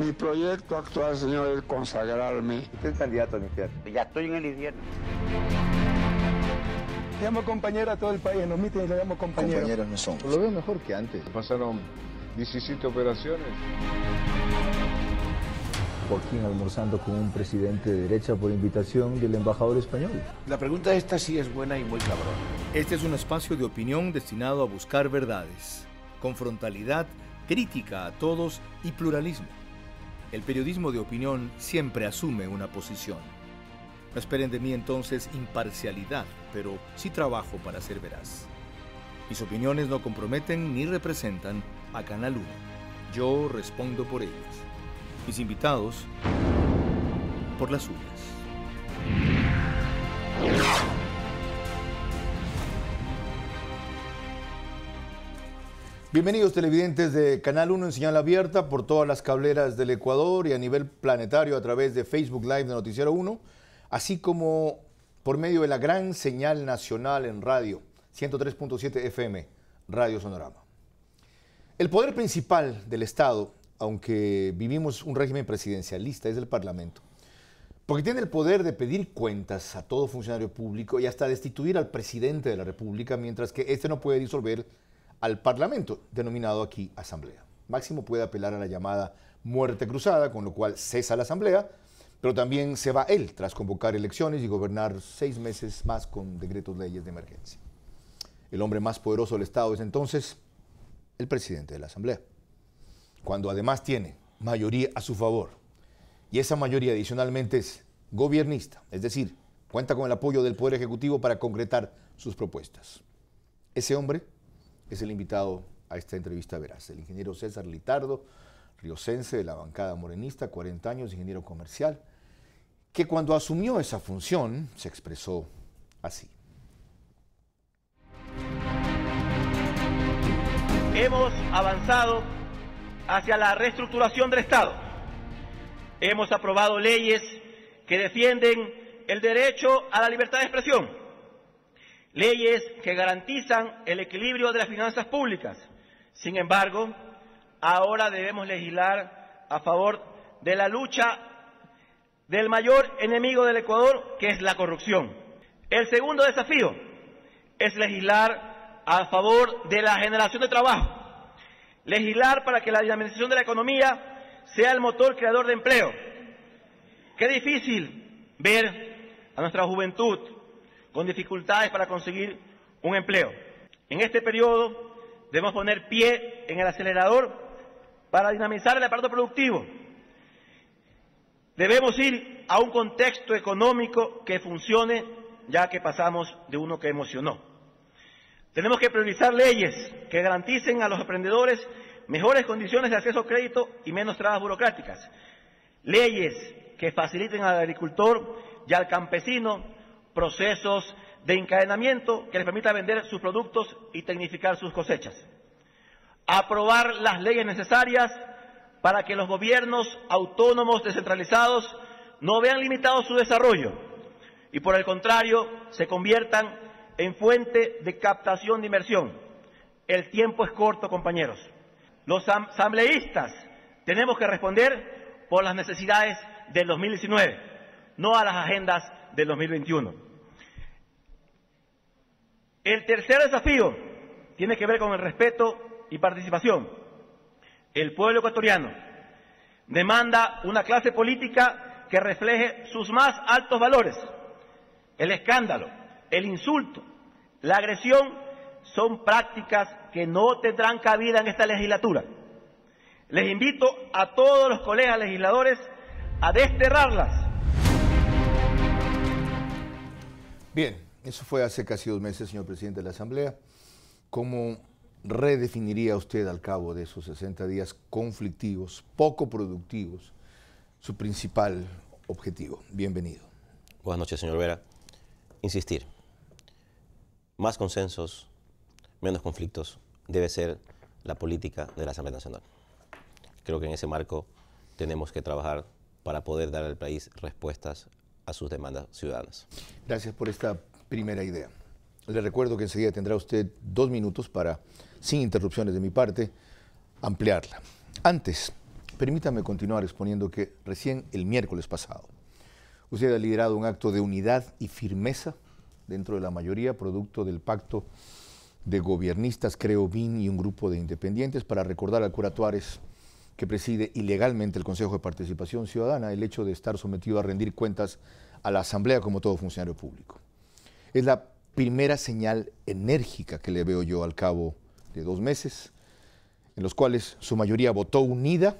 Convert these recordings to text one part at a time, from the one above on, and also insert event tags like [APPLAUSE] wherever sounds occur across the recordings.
Mi proyecto actual, señor, es consagrarme. Usted es candidato a Ya estoy en el invierno. Le llamo compañera a todo el país, en los mítines le llamo compañero. Compañeros no son. Lo veo mejor que antes. Pasaron 17 operaciones. Joaquín almorzando con un presidente de derecha por invitación del embajador español. La pregunta esta sí es buena y muy cabrón. Este es un espacio de opinión destinado a buscar verdades, confrontalidad, crítica a todos y pluralismo. El periodismo de opinión siempre asume una posición. No esperen de mí entonces imparcialidad, pero sí trabajo para ser veraz. Mis opiniones no comprometen ni representan a Canal 1. Yo respondo por ellas. Mis invitados por las suyas. Bienvenidos televidentes de Canal 1 en señal abierta por todas las cableras del Ecuador y a nivel planetario a través de Facebook Live de Noticiero 1, así como por medio de la gran señal nacional en radio 103.7 FM, Radio Sonorama. El poder principal del Estado, aunque vivimos un régimen presidencialista, es el Parlamento, porque tiene el poder de pedir cuentas a todo funcionario público y hasta destituir al presidente de la República, mientras que este no puede disolver al Parlamento, denominado aquí Asamblea. Máximo puede apelar a la llamada muerte cruzada, con lo cual cesa la Asamblea, pero también se va él tras convocar elecciones y gobernar seis meses más con decretos leyes de emergencia. El hombre más poderoso del Estado es entonces el presidente de la Asamblea, cuando además tiene mayoría a su favor. Y esa mayoría adicionalmente es gobiernista, es decir, cuenta con el apoyo del Poder Ejecutivo para concretar sus propuestas. Ese hombre es el invitado a esta entrevista verás, el ingeniero César Litardo, riocense de la bancada morenista, 40 años, ingeniero comercial, que cuando asumió esa función se expresó así. Hemos avanzado hacia la reestructuración del Estado. Hemos aprobado leyes que defienden el derecho a la libertad de expresión, leyes que garantizan el equilibrio de las finanzas públicas. Sin embargo, ahora debemos legislar a favor de la lucha del mayor enemigo del Ecuador, que es la corrupción. El segundo desafío es legislar a favor de la generación de trabajo. Legislar para que la dinamización de la economía sea el motor creador de empleo. Qué difícil ver a nuestra juventud con dificultades para conseguir un empleo. En este periodo debemos poner pie en el acelerador para dinamizar el aparato productivo. Debemos ir a un contexto económico que funcione, ya que pasamos de uno que emocionó. Tenemos que priorizar leyes que garanticen a los emprendedores mejores condiciones de acceso a crédito y menos trabas burocráticas. Leyes que faciliten al agricultor y al campesino procesos de encadenamiento que les permita vender sus productos y tecnificar sus cosechas. Aprobar las leyes necesarias para que los gobiernos autónomos descentralizados no vean limitado su desarrollo y por el contrario se conviertan en fuente de captación de inversión. El tiempo es corto, compañeros. Los asambleístas tenemos que responder por las necesidades del 2019 no a las agendas del 2021. El tercer desafío tiene que ver con el respeto y participación. El pueblo ecuatoriano demanda una clase política que refleje sus más altos valores. El escándalo, el insulto, la agresión son prácticas que no tendrán cabida en esta legislatura. Les invito a todos los colegas legisladores a desterrarlas Bien, eso fue hace casi dos meses, señor presidente de la Asamblea. ¿Cómo redefiniría usted al cabo de esos 60 días conflictivos, poco productivos, su principal objetivo? Bienvenido. Buenas noches, señor Vera. Insistir. Más consensos, menos conflictos, debe ser la política de la Asamblea Nacional. Creo que en ese marco tenemos que trabajar para poder dar al país respuestas a sus demandas ciudadanas. Gracias por esta primera idea. Le recuerdo que enseguida tendrá usted dos minutos para, sin interrupciones de mi parte, ampliarla. Antes, permítame continuar exponiendo que recién el miércoles pasado, usted ha liderado un acto de unidad y firmeza dentro de la mayoría, producto del pacto de gobernistas creo, BIN y un grupo de independientes, para recordar al cura Tuárez que preside ilegalmente el Consejo de Participación Ciudadana el hecho de estar sometido a rendir cuentas a la Asamblea como todo funcionario público. Es la primera señal enérgica que le veo yo al cabo de dos meses, en los cuales su mayoría votó unida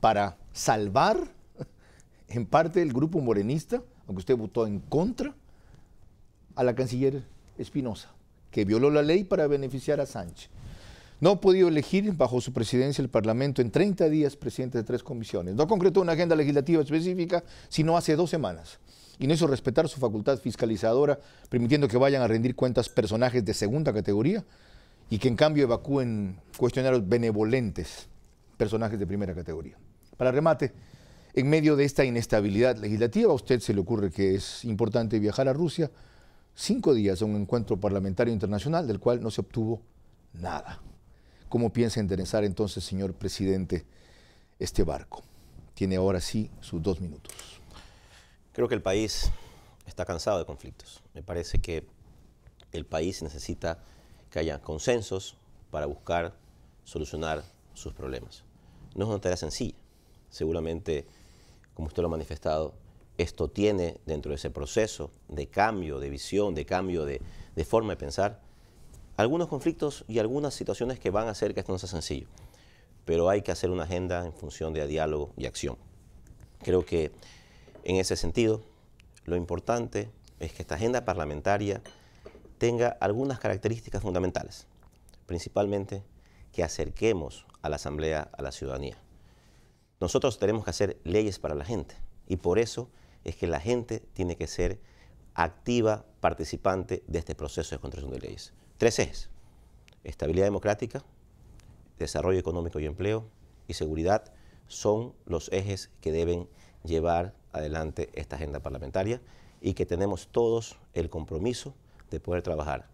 para salvar [LAUGHS] en parte el grupo morenista, aunque usted votó en contra, a la canciller Espinosa, que violó la ley para beneficiar a Sánchez. No ha podido elegir bajo su presidencia el Parlamento en 30 días presidente de tres comisiones. No concretó una agenda legislativa específica, sino hace dos semanas. Y no hizo respetar su facultad fiscalizadora, permitiendo que vayan a rendir cuentas personajes de segunda categoría y que en cambio evacúen cuestionarios benevolentes personajes de primera categoría. Para remate, en medio de esta inestabilidad legislativa, a usted se le ocurre que es importante viajar a Rusia cinco días a un encuentro parlamentario internacional del cual no se obtuvo nada. ¿Cómo piensa enderezar entonces, señor presidente, este barco? Tiene ahora sí sus dos minutos. Creo que el país está cansado de conflictos. Me parece que el país necesita que haya consensos para buscar solucionar sus problemas. No es una tarea sencilla. Seguramente, como usted lo ha manifestado, esto tiene dentro de ese proceso de cambio de visión, de cambio de, de forma de pensar, algunos conflictos y algunas situaciones que van a hacer que esto no sea sencillo, pero hay que hacer una agenda en función de diálogo y acción. Creo que en ese sentido, lo importante es que esta agenda parlamentaria tenga algunas características fundamentales, principalmente que acerquemos a la Asamblea a la ciudadanía. Nosotros tenemos que hacer leyes para la gente y por eso es que la gente tiene que ser activa participante de este proceso de construcción de leyes. Tres ejes. Estabilidad democrática, desarrollo económico y empleo y seguridad son los ejes que deben llevar adelante esta agenda parlamentaria y que tenemos todos el compromiso de poder trabajar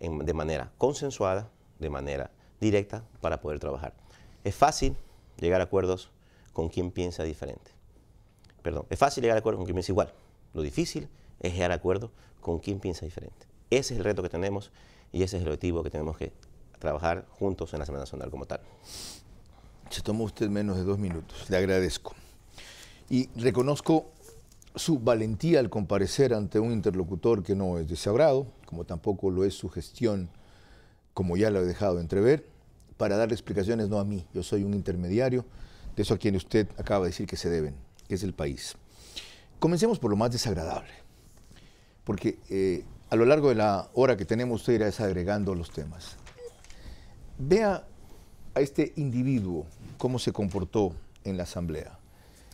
de manera consensuada, de manera directa, para poder trabajar. Es fácil llegar a acuerdos con quien piensa diferente. Perdón, es fácil llegar a acuerdos con quien piensa igual. Lo difícil es llegar a acuerdos con quien piensa diferente. Ese es el reto que tenemos y ese es el objetivo que tenemos que trabajar juntos en la Semana Nacional como tal. Se tomó usted menos de dos minutos, le agradezco. Y reconozco su valentía al comparecer ante un interlocutor que no es desagrado, como tampoco lo es su gestión, como ya lo he dejado entrever, para darle explicaciones no a mí, yo soy un intermediario de eso a quien usted acaba de decir que se deben, que es el país. Comencemos por lo más desagradable, porque eh, a lo largo de la hora que tenemos usted irá desagregando los temas. Vea a este individuo cómo se comportó en la asamblea.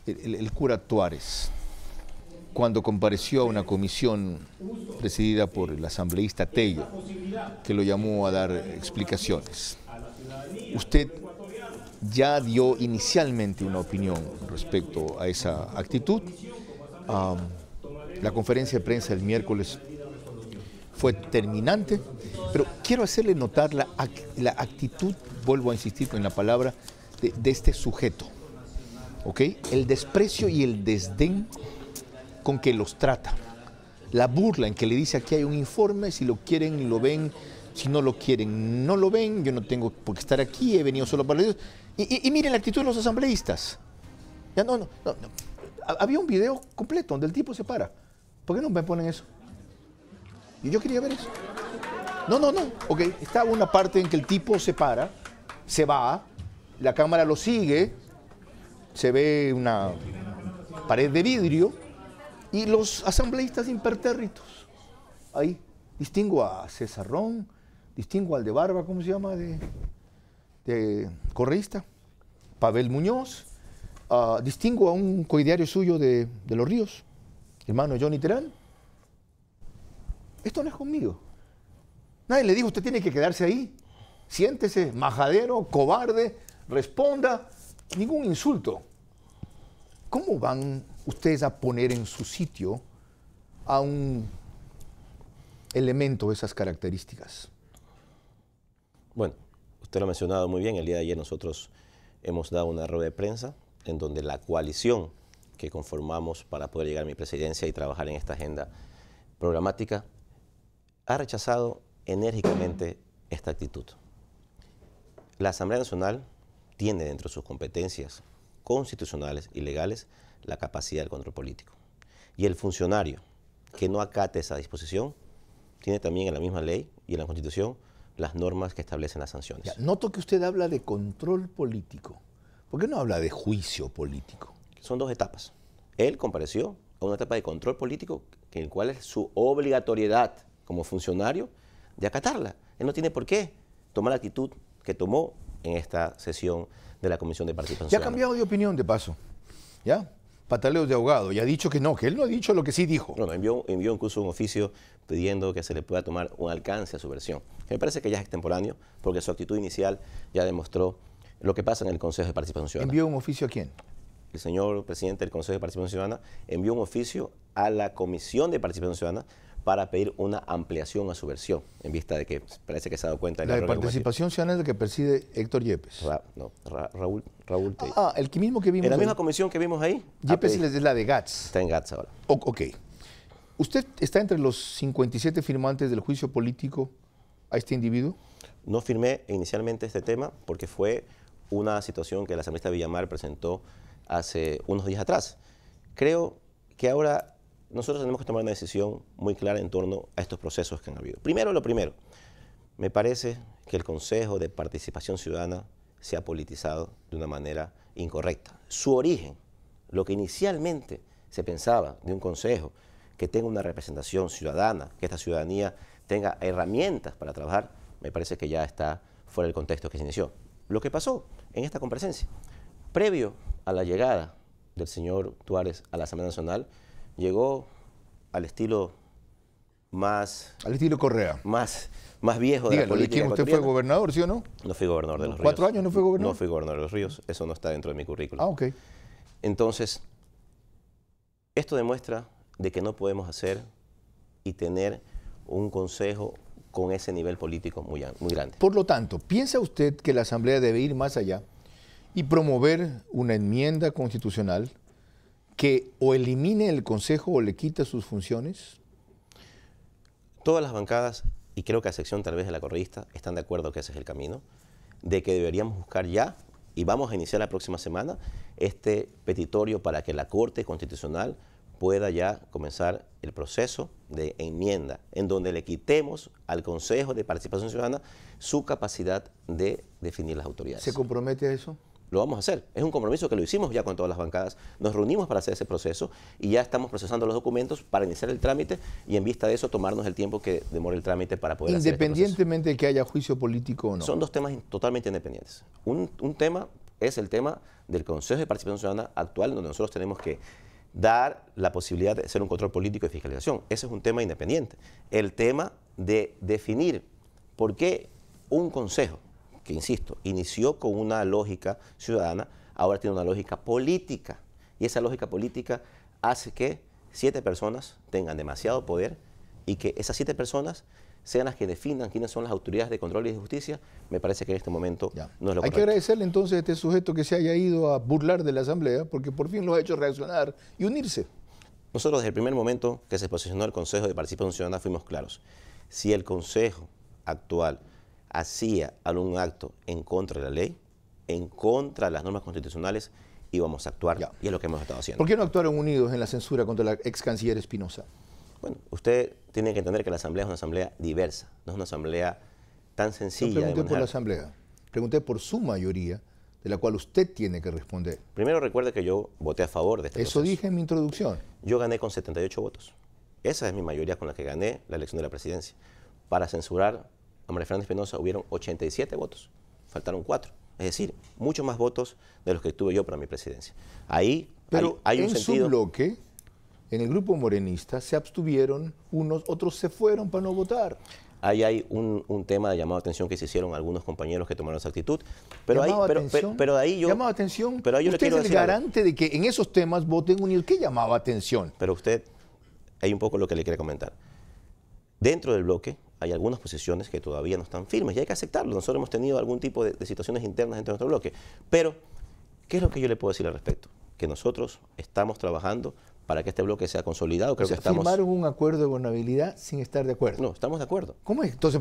El, cura Tuárez, cuando compareció a una comisión presidida por el asambleísta Tello, que lo llamó a dar explicaciones. Usted ya dio inicialmente una opinión respecto a esa actitud. Ah, la conferencia de prensa el miércoles fue terminante, pero quiero hacerle notar la, la actitud, vuelvo a insistir con la palabra, de, este sujeto. ¿ok? El desprecio y el desdén con que los trata. La burla en que le dice aquí hay un informe, si lo quieren lo ven, si no lo quieren no lo ven, yo no tengo por qué estar aquí, he venido solo para ellos, Y, miren la actitud de los asambleístas. Ya no, no, no, Había un video completo donde el tipo se para. ¿Por qué no me ponen eso? Y yo quería ver eso. No, no, no. Ok, está una parte en que el tipo se para, se va, la cámara lo sigue, se ve una pared de vidrio y los asambleístas impertérritos. Ahí distingo a César Rón, distingo al de barba, ¿cómo se llama? De, de correísta, Pavel Muñoz, ah, distingo a un coideario suyo de, de Los Ríos, hermano Johnny Terán, esto no es conmigo. Nadie le dijo, usted tiene que quedarse ahí. Siéntese, majadero, cobarde, responda. Ningún insulto. ¿Cómo van ustedes a poner en su sitio a un elemento de esas características? Bueno, usted lo ha mencionado muy bien. El día de ayer nosotros hemos dado una rueda de prensa en donde la coalición que conformamos para poder llegar a mi presidencia y trabajar en esta agenda programática ha rechazado enérgicamente esta actitud. La Asamblea Nacional tiene dentro de sus competencias constitucionales y legales la capacidad de control político. Y el funcionario que no acate esa disposición tiene también en la misma ley y en la Constitución las normas que establecen las sanciones. noto que usted habla de control político. ¿Por qué no habla de juicio político? Son dos etapas. Él compareció a una etapa de control político en el cual es su obligatoriedad como funcionario de acatarla. Él no tiene por qué tomar la actitud que tomó en esta sesión de la Comisión de Participación. Ciudadana. Ya ha cambiado de opinión de paso. ¿Ya? Pataleos de ahogado. Y ha dicho que no, que él no ha dicho lo que sí dijo. No, no envió, envió incluso un oficio pidiendo que se le pueda tomar un alcance a su versión. Me parece que ya es extemporáneo porque su actitud inicial ya demostró lo que pasa en el Consejo de Participación Ciudadana. ¿Envió un oficio a quién? El señor presidente del Consejo de Participación Ciudadana envió un oficio a la Comisión de Participación Ciudadana para pedir una ampliación a su versión, en vista de que parece que se ha dado cuenta de la, la participación ciudadana es la que preside Héctor Yepes. no, Raúl, Raúl Ah, el que mismo que vimos. En la misma comisión que vimos ahí. Yepes ah, es la de Gats. Está en Gats ahora. ok. ¿Usted está entre los 57 firmantes del juicio político a este individuo? No firmé inicialmente este tema porque fue una situación que la asambleísta Villamar presentó hace unos días atrás. Creo que ahora nosotros tenemos que tomar una decisión muy clara en torno a estos procesos que han habido. Primero, lo primero, me parece que el Consejo de Participación Ciudadana se ha politizado de una manera incorrecta. Su origen, lo que inicialmente se pensaba de un Consejo que tenga una representación ciudadana, que esta ciudadanía tenga herramientas para trabajar, me parece que ya está fuera del contexto que se inició. Lo que pasó en esta comparecencia, previo a la llegada del señor Tuárez a la Asamblea Nacional, llegó al estilo más... Al estilo Correa. Más, más viejo de la política ¿Usted fue gobernador, sí o no? No fui gobernador de Los Ríos. ¿Cuatro años no fui gobernador? No fui gobernador de Los Ríos. Eso no está dentro de mi currículum. Ah, ok. Entonces, esto demuestra de que no podemos hacer y tener un consejo con ese nivel político muy, muy grande. Por lo tanto, ¿piensa usted que la Asamblea debe ir más allá y promover una enmienda constitucional que o elimine el Consejo o le quite sus funciones? Todas las bancadas, y creo que a sección tal vez de la correísta, están de acuerdo que ese es el camino, de que deberíamos buscar ya, y vamos a iniciar la próxima semana, este petitorio para que la Corte Constitucional pueda ya comenzar el proceso de enmienda, en donde le quitemos al Consejo de Participación Ciudadana su capacidad de definir las autoridades. ¿Se compromete a eso? lo vamos a hacer. Es un compromiso que lo hicimos ya con todas las bancadas. Nos reunimos para hacer ese proceso y ya estamos procesando los documentos para iniciar el trámite y en vista de eso tomarnos el tiempo que demore el trámite para poder este Independientemente de que haya juicio político o no. Son dos temas totalmente independientes. Un, un tema es el tema del Consejo de Participación Ciudadana actual, donde nosotros tenemos que dar la posibilidad de hacer un control político y fiscalización. Ese es un tema independiente. El tema de definir por qué un consejo que insisto, inició con una lógica ciudadana, ahora tiene una lógica política. Y esa lógica política hace que siete personas tengan demasiado poder y que esas siete personas sean las que definan quiénes son las autoridades de control y de justicia, me parece que en este momento no es lo Hay que agradecerle entonces a este sujeto que se haya ido a burlar de la Asamblea, porque por fin lo ha hecho reaccionar y unirse. Nosotros desde el primer momento que se posicionó el Consejo de Participación Ciudadana fuimos claros. Si el Consejo actual hacía algún acto en contra de la ley, en contra de las normas constitucionales, íbamos a actuar. Y es lo que hemos estado haciendo. ¿Por qué no actuaron unidos en la censura contra la ex canciller Espinosa? Bueno, usted tiene que entender que la Asamblea es una Asamblea diversa, no es una Asamblea tan sencilla. No pregunté por la Asamblea, pregunté por su mayoría, de la cual usted tiene que responder. Primero recuerde que yo voté a favor de este Eso dije en mi introducción. Yo gané con 78 votos. Esa es mi mayoría con la que gané la elección de la presidencia, para censurar a María Fernández Espinosa hubieron 87 votos, faltaron 4. Es decir, muchos más votos de los que tuve yo para mi presidencia. Ahí Pero hay, hay un en Su bloque, en el grupo morenista, se abstuvieron unos, otros se fueron para no votar. Ahí hay un, tema de llamado atención que se hicieron algunos compañeros que tomaron esa actitud. Pero ahí, pero, pero, ahí yo. Llamaba atención. Pero ahí yo usted es el garante de que en esos temas voten unidos. que llamaba atención? Pero usted, hay un poco lo que le quiere comentar. Dentro del bloque hay algunas posiciones que todavía no están firmes y hay que aceptarlo. Nosotros hemos tenido algún tipo de, situaciones internas entre nuestro bloque. Pero, ¿qué es lo que yo le puedo decir al respecto? Que nosotros estamos trabajando para que este bloque sea consolidado. Creo que estamos... firmaron un acuerdo de gobernabilidad sin estar de acuerdo. No, estamos de acuerdo. ¿Cómo es? Entonces,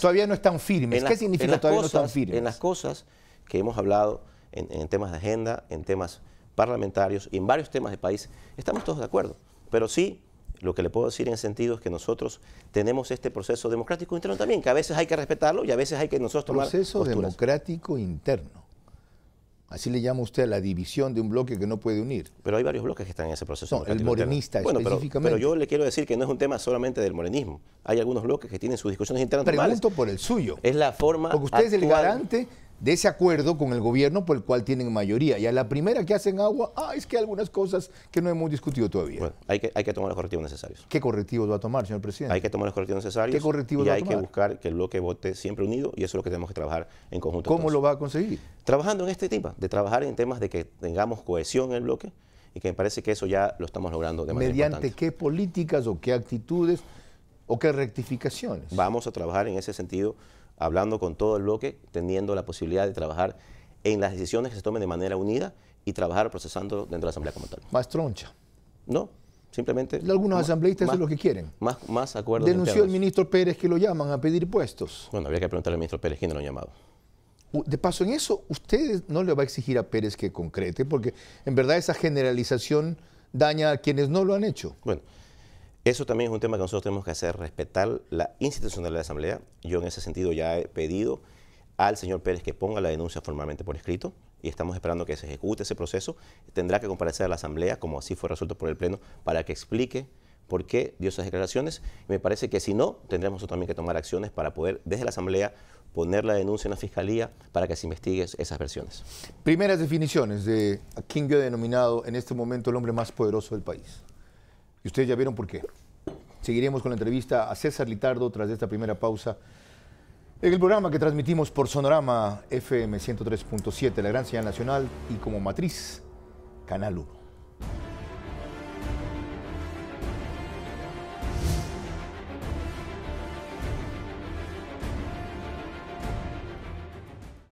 todavía no están firmes. ¿Qué significa todavía no están firmes? En las cosas que hemos hablado, en, en, temas de agenda, en temas parlamentarios y en varios temas de país, estamos todos de acuerdo. Pero sí lo que le puedo decir en sentido es que nosotros tenemos este proceso democrático interno también, que a veces hay que respetarlo y a veces hay que nosotros tomar Proceso democrático interno. Así le llama usted la división de un bloque que no puede unir. Pero hay varios bloques que están en ese proceso. No, el morenista específicamente. Pero, yo le quiero decir que no es un tema solamente del morenismo. Hay algunos bloques que tienen sus discusiones internas. Pregunto por el suyo. Es la forma. Porque usted es el garante de ese acuerdo con el gobierno por el cual tienen mayoría. Y a la primera que hacen agua, ah, es que hay algunas cosas que no hemos discutido todavía. Bueno, hay que, hay que tomar los correctivos necesarios. ¿Qué correctivos va a tomar, señor presidente? Hay que tomar los correctivos necesarios. ¿Qué hay que buscar que el bloque vote siempre unido y eso es lo que tenemos que trabajar en conjunto. ¿Cómo lo va a conseguir? Trabajando en este tema, de trabajar en temas de que tengamos cohesión en el bloque y que me parece que eso ya lo estamos logrando de manera ¿Mediante qué políticas o qué actitudes o qué rectificaciones? Vamos a trabajar en ese sentido hablando con todo el bloque, teniendo la posibilidad de trabajar en las decisiones que se tomen de manera unida y trabajar procesando dentro de la Asamblea como tal. Más troncha. No, simplemente... Algunos asambleístas es lo que quieren. Más, más acuerdos Denunció el ministro Pérez que lo llaman a pedir puestos. Bueno, habría que preguntarle al ministro Pérez quién lo ha llamado. De paso, en eso usted no le va a exigir a Pérez que concrete, porque en verdad esa generalización daña a quienes no lo han hecho. Bueno, eso también es un tema que nosotros tenemos que hacer, respetar la institucionalidad de la Asamblea. Yo en ese sentido ya he pedido al señor Pérez que ponga la denuncia formalmente por escrito y estamos esperando que se ejecute ese proceso. Tendrá que comparecer a la Asamblea, como así fue resuelto por el Pleno, para que explique por qué dio esas declaraciones. Me parece que si no, tendremos también que tomar acciones para poder, desde la Asamblea, poner la denuncia en la Fiscalía para que se investigue esas versiones. Primeras definiciones de a yo he denominado en este momento el hombre más poderoso del país. Y ustedes ya vieron por qué. Seguiremos con la entrevista a César Litardo tras esta primera pausa. En el programa que transmitimos por Sonorama FM 103.7, la gran señal nacional y como matriz, Canal 1.